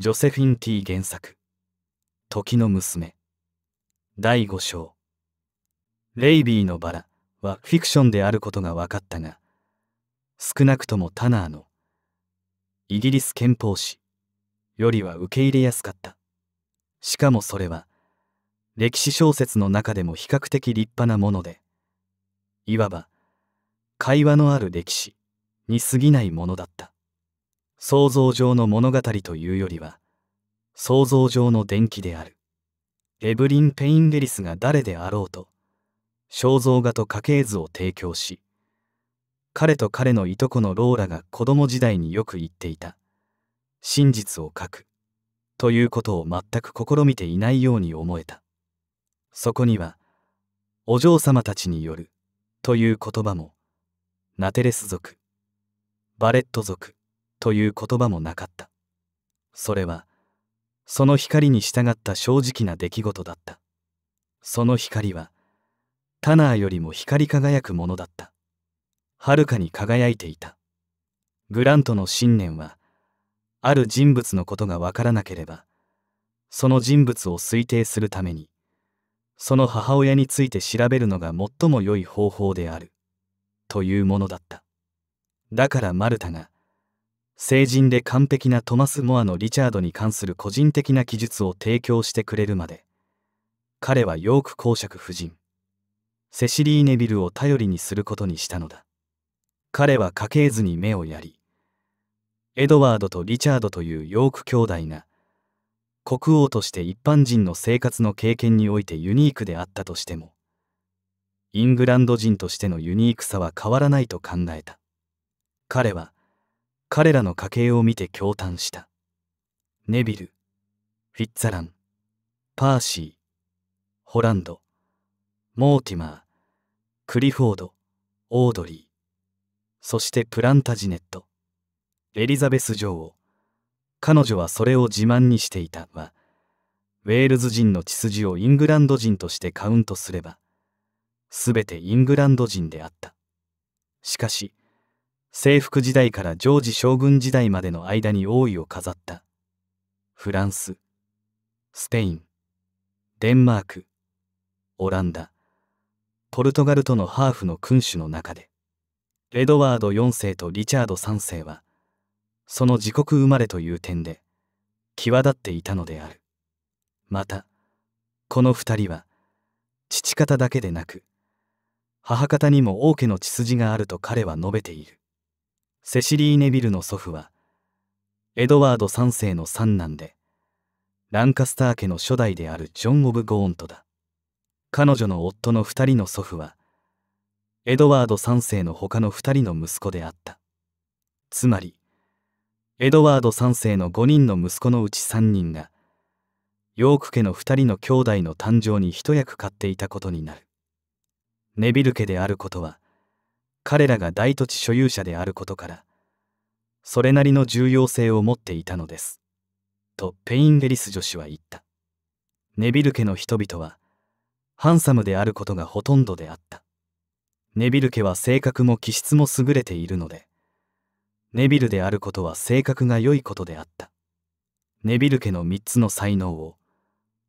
ジョセフィン・ティ原作「時の娘」第5章「レイビーのバラ」はフィクションであることが分かったが少なくともタナーのイギリス憲法史よりは受け入れやすかったしかもそれは歴史小説の中でも比較的立派なものでいわば会話のある歴史に過ぎないものだった想像上の物語というよりは、想像上の伝記である。エブリン・ペインデリスが誰であろうと、肖像画と家系図を提供し、彼と彼のいとこのローラが子供時代によく言っていた、真実を書く、ということを全く試みていないように思えた。そこには、お嬢様たちによる、という言葉も、ナテレス族、バレット族、という言葉もなかったそれはその光に従った正直な出来事だったその光はタナーよりも光り輝くものだったはるかに輝いていたグラントの信念はある人物のことがわからなければその人物を推定するためにその母親について調べるのが最も良い方法であるというものだっただからマルタが成人で完璧なトマス・モアのリチャードに関する個人的な記述を提供してくれるまで彼はヨーク公爵夫人セシリー・ネビルを頼りにすることにしたのだ彼は家系図に目をやりエドワードとリチャードというヨーク兄弟が国王として一般人の生活の経験においてユニークであったとしてもイングランド人としてのユニークさは変わらないと考えた彼は彼らの家系を見て驚嘆した。ネビル、フィッツァラン、パーシー、ホランド、モーティマー、クリフォード、オードリー、そしてプランタジネット、エリザベス女王、彼女はそれを自慢にしていたは、ウェールズ人の血筋をイングランド人としてカウントすれば、すべてイングランド人であった。しかし、征服時代からジョージ将軍時代までの間に王位を飾ったフランススペインデンマークオランダポルトガルとのハーフの君主の中でエドワード4世とリチャード3世はその自国生まれという点で際立っていたのであるまたこの2人は父方だけでなく母方にも王家の血筋があると彼は述べているセシリー・ネビルの祖父はエドワード3世の三男でランカスター家の初代であるジョン・オブ・ゴーントだ彼女の夫の2人の祖父はエドワード3世の他の2人の息子であったつまりエドワード3世の5人の息子のうち3人がヨーク家の2人の兄弟の誕生に一役買っていたことになるネビル家であることは彼らが大土地所有者であることからそれなりの重要性を持っていたのですとペイン・デリス女子は言ったネビル家の人々はハンサムであることがほとんどであったネビル家は性格も気質も優れているのでネビルであることは性格が良いことであったネビル家の3つの才能を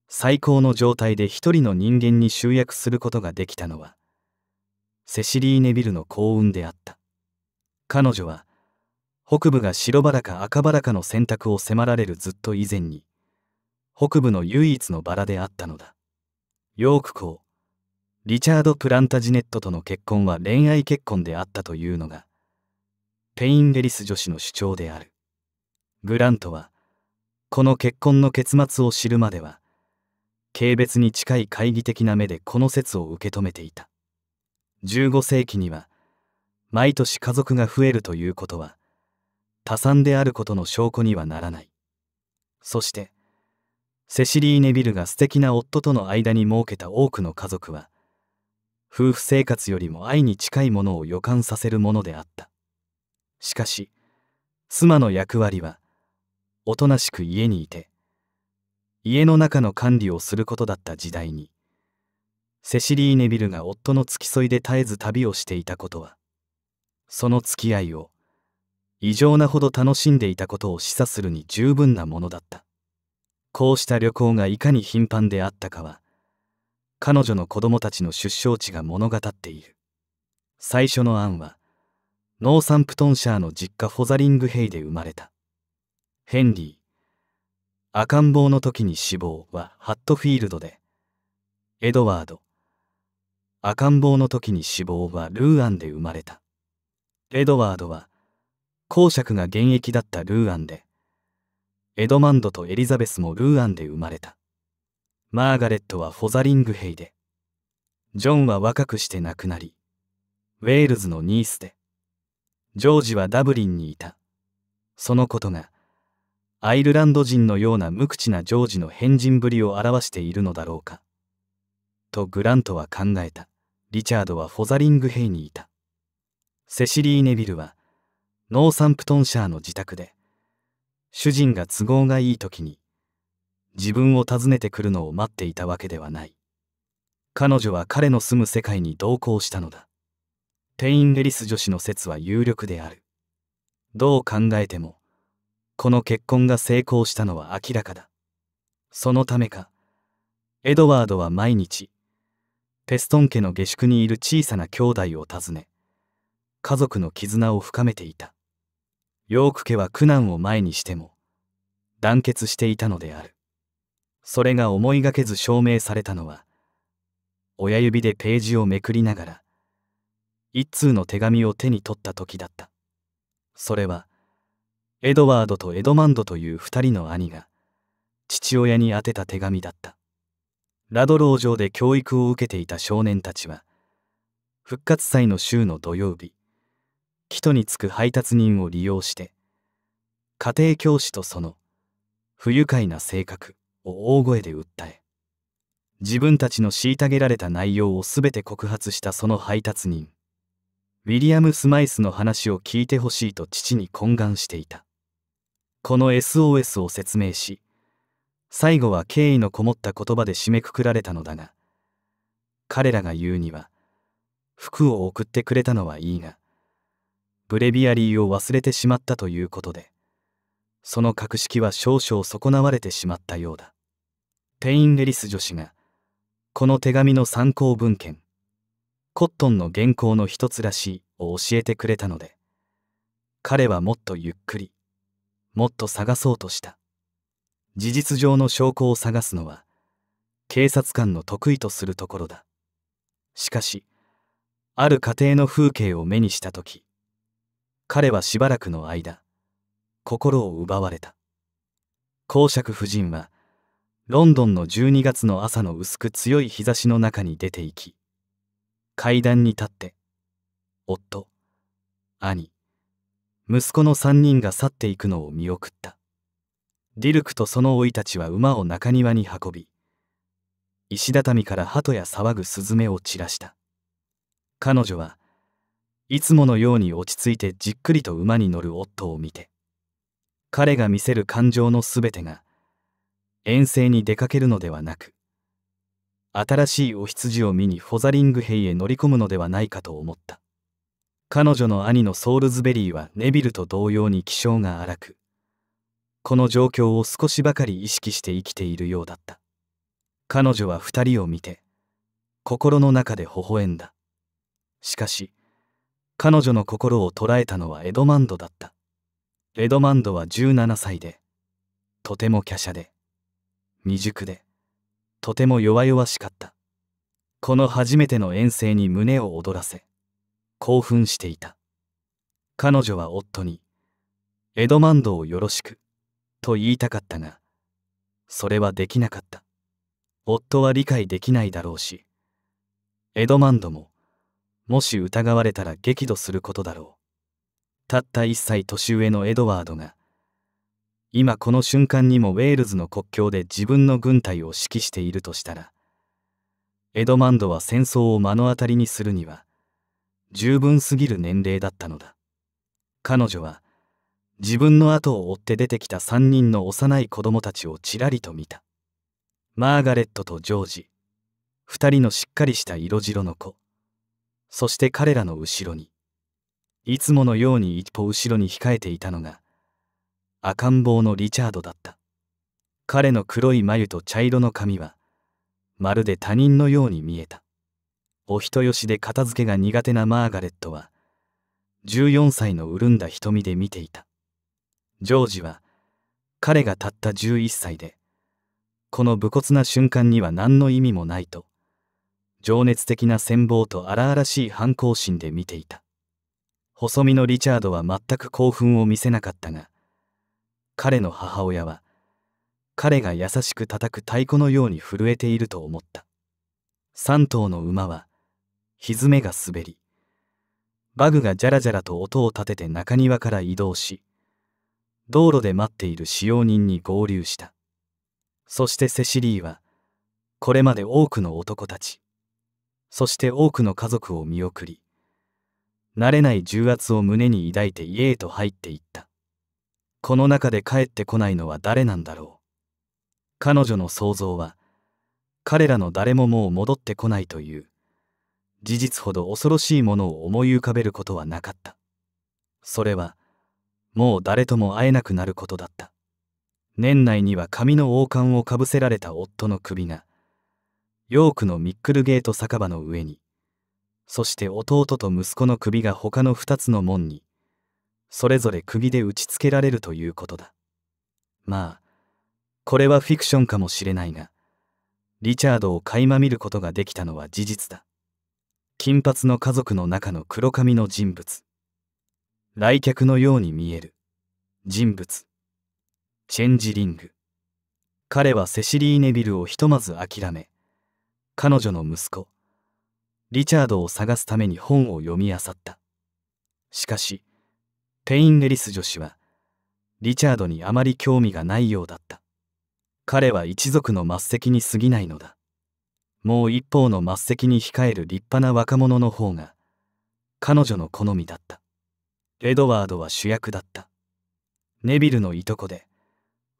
最高の状態で一人の人間に集約することができたのはセシリー・ネビルの幸運であった彼女は北部が白バラか赤バラかの選択を迫られるずっと以前に北部の唯一のバラであったのだヨーク公リチャード・プランタジネットとの結婚は恋愛結婚であったというのがペイン・レリス女子の主張であるグラントはこの結婚の結末を知るまでは軽蔑に近い懐疑的な目でこの説を受け止めていた15世紀には毎年家族が増えるということは多産であることの証拠にはならないそしてセシリー・ネビルが素敵な夫との間に設けた多くの家族は夫婦生活よりも愛に近いものを予感させるものであったしかし妻の役割はおとなしく家にいて家の中の管理をすることだった時代にセシリー・ネビルが夫の付き添いで絶えず旅をしていたことはその付き合いを異常なほど楽しんでいたことを示唆するに十分なものだったこうした旅行がいかに頻繁であったかは彼女の子供たちの出生地が物語っている最初の案はノーサンプトンシャーの実家フォザリングヘイで生まれたヘンリー赤ん坊の時に死亡はハットフィールドでエドワード赤ん坊の時に死亡はルーアンで生まれた。エドワードは、公爵が現役だったルーアンで、エドマンドとエリザベスもルーアンで生まれた。マーガレットはフォザリング兵で、ジョンは若くして亡くなり、ウェールズのニースで、ジョージはダブリンにいた。そのことが、アイルランド人のような無口なジョージの変人ぶりを表しているのだろうか。とグラントは考えた。リチャードはフォザリング兵にいた。セシリー・ネビルは、ノーサンプトンシャーの自宅で、主人が都合がいい時に、自分を訪ねてくるのを待っていたわけではない。彼女は彼の住む世界に同行したのだ。テイン・レリス女子の説は有力である。どう考えても、この結婚が成功したのは明らかだ。そのためか、エドワードは毎日、ペストン家の下宿にいる小さな兄弟を訪ね家族の絆を深めていたヨーク家は苦難を前にしても団結していたのであるそれが思いがけず証明されたのは親指でページをめくりながら一通の手紙を手に取った時だったそれはエドワードとエドマンドという2人の兄が父親に宛てた手紙だったラドロー城で教育を受けていた少年たちは復活祭の週の土曜日帰途につく配達人を利用して家庭教師とその不愉快な性格を大声で訴え自分たちの虐げられた内容を全て告発したその配達人ウィリアム・スマイスの話を聞いてほしいと父に懇願していたこの SOS を説明し最後は敬意のこもった言葉で締めくくられたのだが彼らが言うには服を送ってくれたのはいいがブレビアリーを忘れてしまったということでその格式は少々損なわれてしまったようだペイン・レリス女子がこの手紙の参考文献コットンの原稿の一つらしいを教えてくれたので彼はもっとゆっくりもっと探そうとした事実上の証拠を探すのは警察官の得意とするところだしかしある家庭の風景を目にした時彼はしばらくの間心を奪われた公爵夫人はロンドンの12月の朝の薄く強い日差しの中に出て行き階段に立って夫兄息子の3人が去っていくのを見送ったディルクとその老いたちは馬を中庭に運び石畳から鳩や騒ぐスズメを散らした彼女はいつものように落ち着いてじっくりと馬に乗る夫を見て彼が見せる感情のすべてが遠征に出かけるのではなく新しいお羊を見にフォザリング兵へ乗り込むのではないかと思った彼女の兄のソールズベリーはネビルと同様に気性が荒くこの状況を少しばかり意識して生きているようだった彼女は2人を見て心の中で微笑んだしかし彼女の心を捉えたのはエドマンドだったエドマンドは17歳でとても華奢で未熟でとても弱々しかったこの初めての遠征に胸を躍らせ興奮していた彼女は夫に「エドマンドをよろしく」と言いたかったがそれはできなかった夫は理解できないだろうしエドマンドももし疑われたら激怒することだろうたった1歳年上のエドワードが今この瞬間にもウェールズの国境で自分の軍隊を指揮しているとしたらエドマンドは戦争を目の当たりにするには十分すぎる年齢だったのだ彼女は自分の後を追って出てきた3人の幼い子供たちをちらりと見たマーガレットとジョージ2人のしっかりした色白の子そして彼らの後ろにいつものように一歩後ろに控えていたのが赤ん坊のリチャードだった彼の黒い眉と茶色の髪はまるで他人のように見えたお人よしで片付けが苦手なマーガレットは14歳の潤んだ瞳で見ていたジョージは彼がたった11歳でこの武骨な瞬間には何の意味もないと情熱的な羨望と荒々しい反抗心で見ていた細身のリチャードは全く興奮を見せなかったが彼の母親は彼が優しく叩く太鼓のように震えていると思った3頭の馬はひずめが滑りバグがじゃらじゃらと音を立てて中庭から移動し道路で待っている使用人に合流したそしてセシリーはこれまで多くの男たちそして多くの家族を見送り慣れない重圧を胸に抱いて家へと入っていったこの中で帰ってこないのは誰なんだろう彼女の想像は彼らの誰ももう戻ってこないという事実ほど恐ろしいものを思い浮かべることはなかったそれはもう誰とも会えなくなることだった年内には紙の王冠をかぶせられた夫の首がヨークのミックルゲート酒場の上にそして弟と息子の首が他の2つの門にそれぞれ釘で打ちつけられるということだまあこれはフィクションかもしれないがリチャードを垣間見ることができたのは事実だ金髪の家族の中の黒髪の人物来客のように見える人物チェンジリング彼はセシリー・ネビルをひとまず諦め彼女の息子リチャードを探すために本を読み漁ったしかしペイン・レリス女子はリチャードにあまり興味がないようだった彼は一族の末席に過ぎないのだもう一方の末席に控える立派な若者の方が彼女の好みだったエドワードは主役だったネビルのいとこで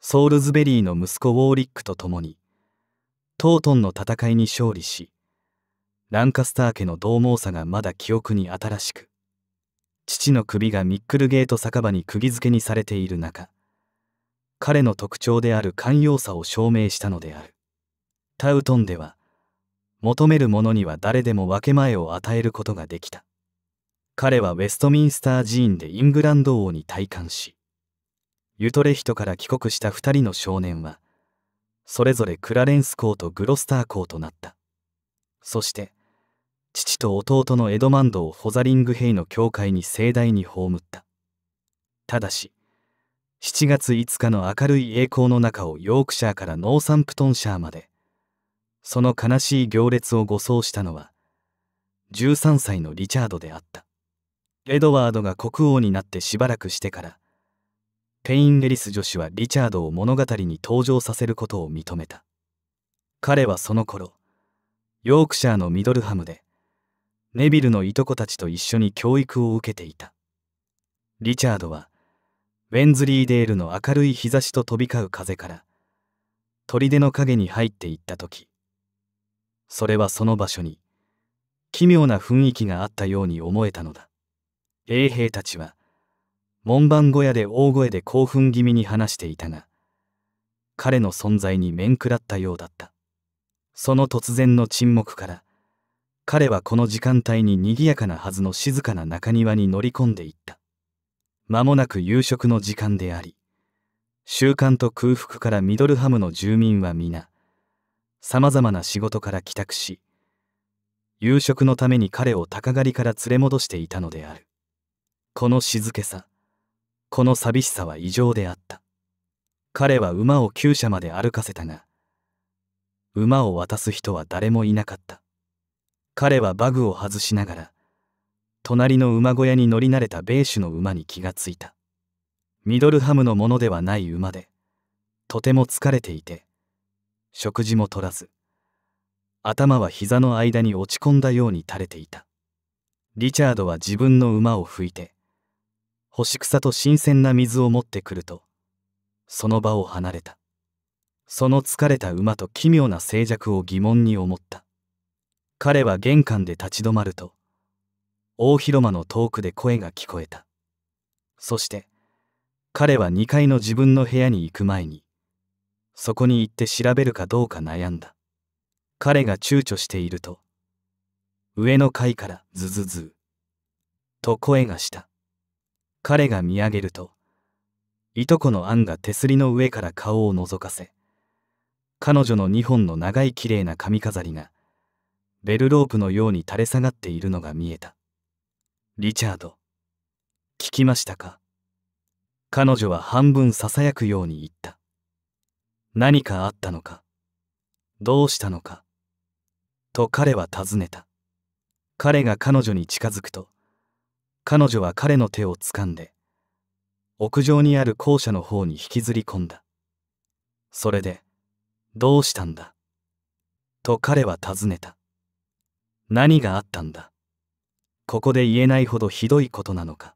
ソールズベリーの息子ウォーリックと共にトートンの戦いに勝利しランカスター家の獰猛さがまだ記憶に新しく父の首がミックルゲート酒場に釘付けにされている中彼の特徴である寛容さを証明したのであるタウトンでは求める者には誰でも分け前を与えることができた彼はウェストミンスター寺院でイングランド王に戴冠しユトレヒトから帰国した2人の少年はそれぞれクラレンス公とグロスター公となったそして父と弟のエドマンドをホザリングヘイの教会に盛大に葬ったただし7月5日の明るい栄光の中をヨークシャーからノーサンプトンシャーまでその悲しい行列を護送したのは13歳のリチャードであったエドワードが国王になってしばらくしてからペイン・レリス女子はリチャードを物語に登場させることを認めた彼はその頃ヨークシャーのミドルハムでネビルのいとこたちと一緒に教育を受けていたリチャードはウェンズリーデールの明るい日差しと飛び交う風から砦の陰に入っていった時それはその場所に奇妙な雰囲気があったように思えたのだ衛兵たちは門番小屋で大声で興奮気味に話していたが彼の存在に面食らったようだったその突然の沈黙から彼はこの時間帯に賑やかなはずの静かな中庭に乗り込んでいった間もなく夕食の時間であり習慣と空腹からミドルハムの住民は皆さまざまな仕事から帰宅し夕食のために彼を鷹狩りから連れ戻していたのであるこの静けさこの寂しさは異常であった彼は馬を厩舎まで歩かせたが馬を渡す人は誰もいなかった彼はバグを外しながら隣の馬小屋に乗り慣れた米種の馬に気がついたミドルハムのものではない馬でとても疲れていて食事も取らず頭は膝の間に落ち込んだように垂れていたリチャードは自分の馬を拭いて干し草と新鮮な水を持ってくるとその場を離れたその疲れた馬と奇妙な静寂を疑問に思った彼は玄関で立ち止まると大広間の遠くで声が聞こえたそして彼は2階の自分の部屋に行く前にそこに行って調べるかどうか悩んだ彼が躊躇していると上の階からズズズと声がした彼が見上げるといとこのアンが手すりの上から顔を覗かせ彼女の2本の長いきれいな髪飾りがベルロープのように垂れ下がっているのが見えたリチャード聞きましたか彼女は半分ささやくように言った何かあったのかどうしたのかと彼は尋ねた彼が彼女に近づくと彼女は彼の手を掴んで屋上にある校舎の方に引きずり込んだそれでどうしたんだと彼は尋ねた何があったんだここで言えないほどひどいことなのか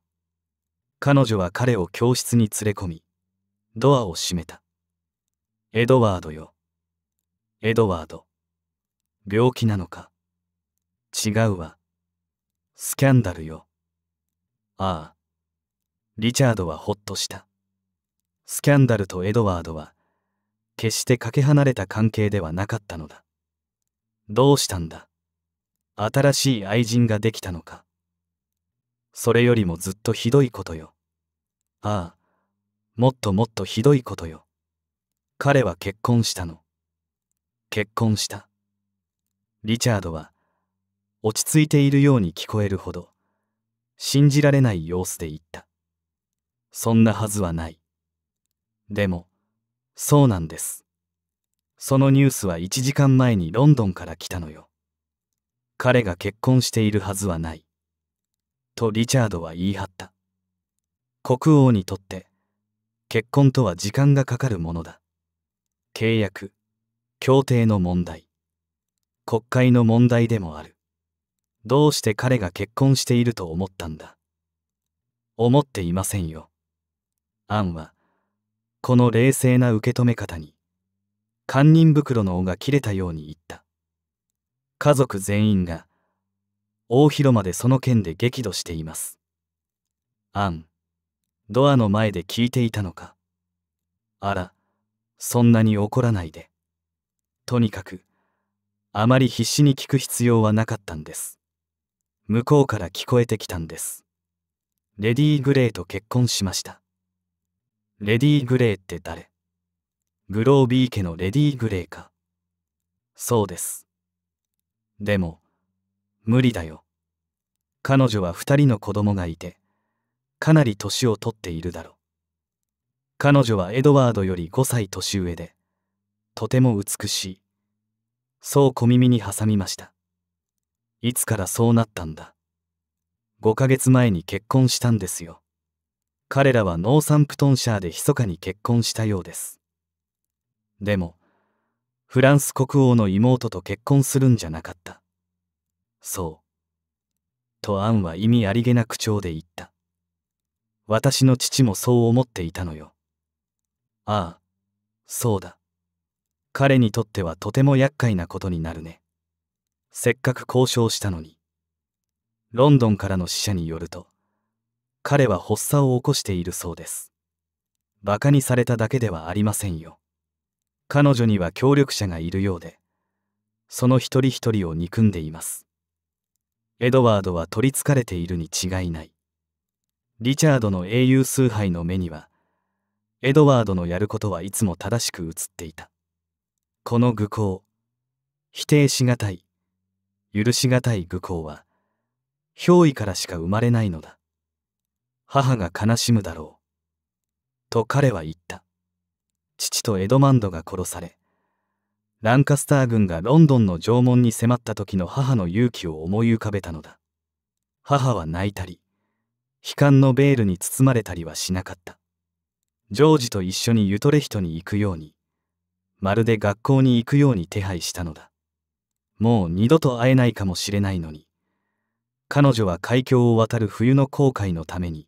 彼女は彼を教室に連れ込みドアを閉めたエドワードよエドワード病気なのか違うわスキャンダルよああ。リチャードはほっとした。スキャンダルとエドワードは、決してかけ離れた関係ではなかったのだ。どうしたんだ新しい愛人ができたのかそれよりもずっとひどいことよ。ああ、もっともっとひどいことよ。彼は結婚したの。結婚した。リチャードは、落ち着いているように聞こえるほど、信じられない様子で言った。そんなはずはない。でも、そうなんです。そのニュースは1時間前にロンドンから来たのよ。彼が結婚しているはずはない。とリチャードは言い張った。国王にとって、結婚とは時間がかかるものだ。契約、協定の問題、国会の問題でもある。どうして彼が結婚していると思ったんだ思っていませんよ。アンは、この冷静な受け止め方に、堪忍袋の尾が切れたように言った。家族全員が、大広間でその件で激怒しています。アン、ドアの前で聞いていたのか。あら、そんなに怒らないで。とにかく、あまり必死に聞く必要はなかったんです。向こうから聞こえてきたんですレディー・グレイと結婚しましたレディー・グレイって誰グロービー家のレディー・グレイかそうですでも無理だよ彼女は2人の子供がいてかなり年を取っているだろう彼女はエドワードより5歳年上でとても美しいそう小耳に挟みましたいつからそうなったんだ。5ヶ月前に結婚したんですよ。彼らはノーサンプトンシャーで密かに結婚したようです。でも、フランス国王の妹と結婚するんじゃなかった。そう。とアンは意味ありげな口調で言った。私の父もそう思っていたのよ。ああ、そうだ。彼にとってはとても厄介なことになるね。せっかく交渉したのにロンドンからの使者によると彼は発作を起こしているそうですバカにされただけではありませんよ彼女には協力者がいるようでその一人一人を憎んでいますエドワードは取りつかれているに違いないリチャードの英雄崇拝の目にはエドワードのやることはいつも正しく映っていたこの愚行否定しがたい許し難い愚行は、憑依からしか生まれないのだ。母が悲しむだろう。と彼は言った。父とエドマンドが殺され、ランカスター軍がロンドンの城門に迫った時の母の勇気を思い浮かべたのだ。母は泣いたり、悲観のベールに包まれたりはしなかった。ジョージと一緒にユトレヒトに行くように、まるで学校に行くように手配したのだ。もう二度と会えないかもしれないのに彼女は海峡を渡る冬の航海のために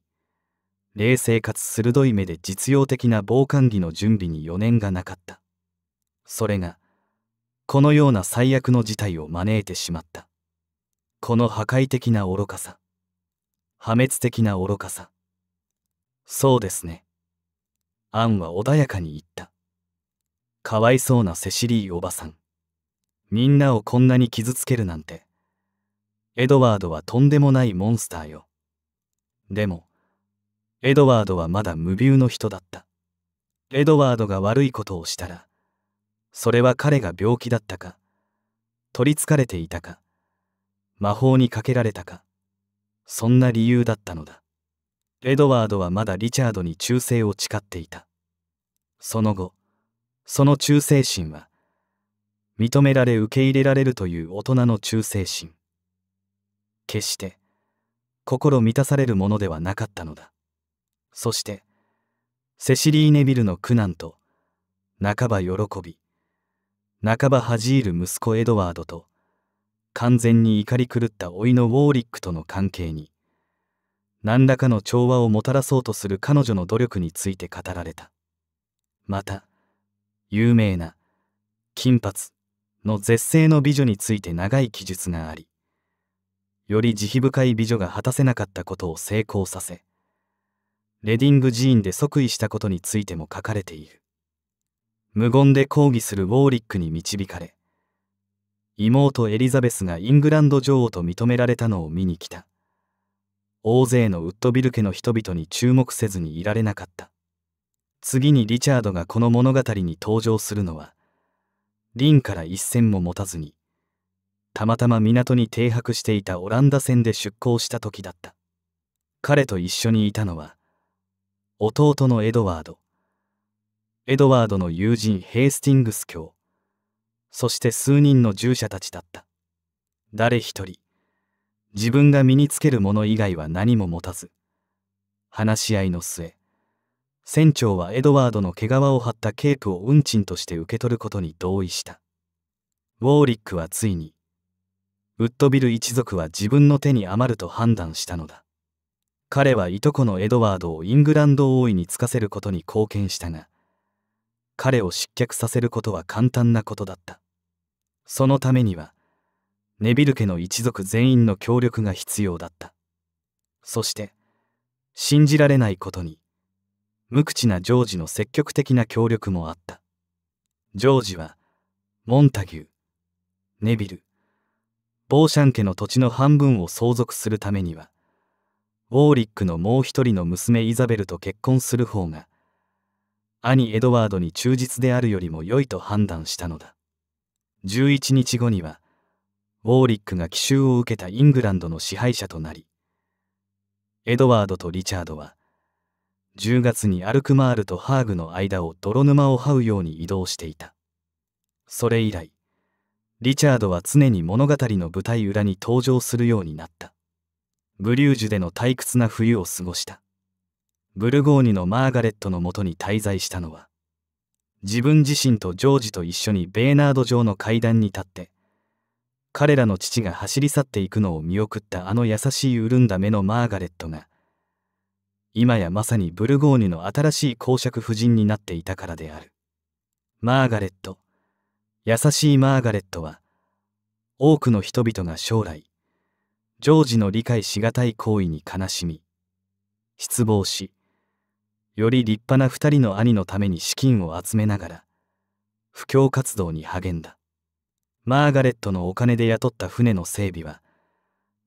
冷静かつ鋭い目で実用的な防寒着の準備に余念がなかったそれがこのような最悪の事態を招いてしまったこの破壊的な愚かさ破滅的な愚かさそうですねアンは穏やかに言ったかわいそうなセシリーおばさんみんなをこんなに傷つけるなんてエドワードはとんでもないモンスターよでもエドワードはまだ無病の人だったエドワードが悪いことをしたらそれは彼が病気だったか取りつかれていたか魔法にかけられたかそんな理由だったのだエドワードはまだリチャードに忠誠を誓っていたその後その忠誠心は認められ受け入れられるという大人の忠誠心決して心満たされるものではなかったのだそしてセシリー・ネビルの苦難と半ば喜び半ば恥じる息子エドワードと完全に怒り狂った甥のウォーリックとの関係に何らかの調和をもたらそうとする彼女の努力について語られたまた有名な金髪の絶世の美女について長い記述がありより慈悲深い美女が果たせなかったことを成功させレディング寺院で即位したことについても書かれている無言で抗議するウォーリックに導かれ妹エリザベスがイングランド女王と認められたのを見に来た大勢のウッドビル家の人々に注目せずにいられなかった次にリチャードがこの物語に登場するのはンから一銭も持たずにたまたま港に停泊していたオランダ船で出港した時だった彼と一緒にいたのは弟のエドワードエドワードの友人ヘイスティングス卿そして数人の従者たちだった誰一人自分が身につけるもの以外は何も持たず話し合いの末船長はエドワードの毛皮を張ったケープを運賃として受け取ることに同意したウォーリックはついにウッドビル一族は自分の手に余ると判断したのだ彼はいとこのエドワードをイングランド王位に就かせることに貢献したが彼を失脚させることは簡単なことだったそのためにはネビル家の一族全員の協力が必要だったそして信じられないことに無口なジョージの積極的な協力もあったジョージはモンタギューネビルボーシャン家の土地の半分を相続するためにはウォーリックのもう一人の娘イザベルと結婚する方が兄エドワードに忠実であるよりも良いと判断したのだ11日後にはウォーリックが奇襲を受けたイングランドの支配者となりエドワードとリチャードは10月にアルクマールとハーグの間を泥沼を這うように移動していたそれ以来リチャードは常に物語の舞台裏に登場するようになったブリュージュでの退屈な冬を過ごしたブルゴーニュのマーガレットのもとに滞在したのは自分自身とジョージと一緒にベーナード城の階段に立って彼らの父が走り去っていくのを見送ったあの優しい潤んだ目のマーガレットが今やまさにブルゴーニュの新しい公爵夫人になっていたからであるマーガレット優しいマーガレットは多くの人々が将来ジョージの理解しがたい行為に悲しみ失望しより立派な2人の兄のために資金を集めながら布教活動に励んだマーガレットのお金で雇った船の整備は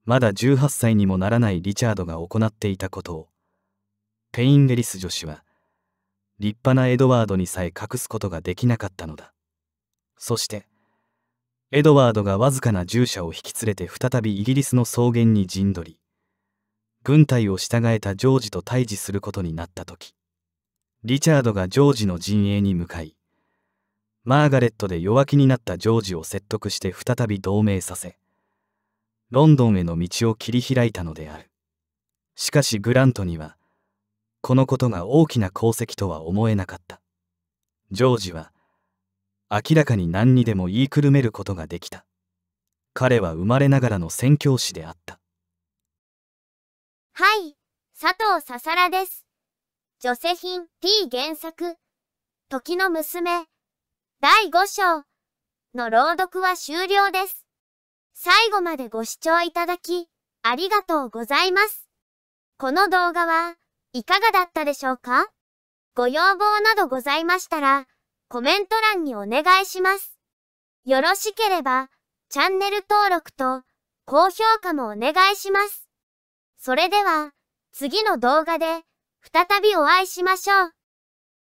まだ18歳にもならないリチャードが行っていたことをペインレリス女子は立派なエドワードにさえ隠すことができなかったのだそしてエドワードがわずかな従者を引き連れて再びイギリスの草原に陣取り軍隊を従えたジョージと対峙することになった時リチャードがジョージの陣営に向かいマーガレットで弱気になったジョージを説得して再び同盟させロンドンへの道を切り開いたのであるしかしグラントにはこのことが大きな功績とは思えなかったジョージは明らかに何にでも言いくるめることができた彼は生まれながらの宣教師であったはい佐藤ささらですジョセフィン T 原作時の娘第5章の朗読は終了です最後までご視聴いただきありがとうございますこの動画はいかがだったでしょうかご要望などございましたら、コメント欄にお願いします。よろしければ、チャンネル登録と高評価もお願いします。それでは、次の動画で再びお会いしましょう。